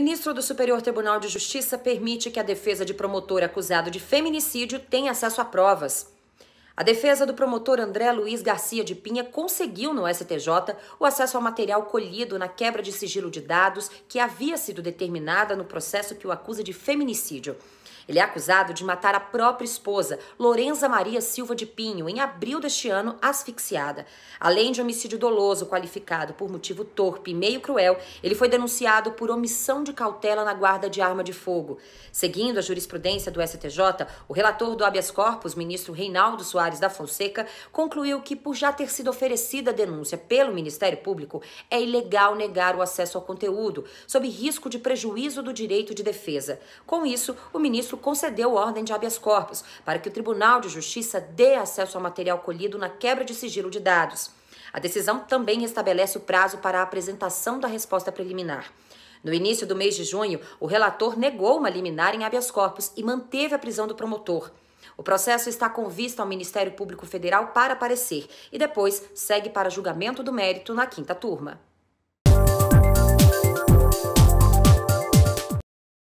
Ministro do Superior Tribunal de Justiça permite que a defesa de promotor acusado de feminicídio tenha acesso a provas. A defesa do promotor André Luiz Garcia de Pinha conseguiu no STJ o acesso ao material colhido na quebra de sigilo de dados que havia sido determinada no processo que o acusa de feminicídio. Ele é acusado de matar a própria esposa, Lorenza Maria Silva de Pinho, em abril deste ano, asfixiada. Além de homicídio doloso qualificado por motivo torpe e meio cruel, ele foi denunciado por omissão de cautela na guarda de arma de fogo. Seguindo a jurisprudência do STJ, o relator do habeas corpus, ministro Reinaldo Soares Soares da Fonseca concluiu que, por já ter sido oferecida a denúncia pelo Ministério Público, é ilegal negar o acesso ao conteúdo, sob risco de prejuízo do direito de defesa. Com isso, o ministro concedeu ordem de habeas corpus para que o Tribunal de Justiça dê acesso ao material colhido na quebra de sigilo de dados. A decisão também estabelece o prazo para a apresentação da resposta preliminar. No início do mês de junho, o relator negou uma liminar em habeas corpus e manteve a prisão do promotor. O processo está com vista ao Ministério Público Federal para aparecer e depois segue para julgamento do mérito na quinta turma.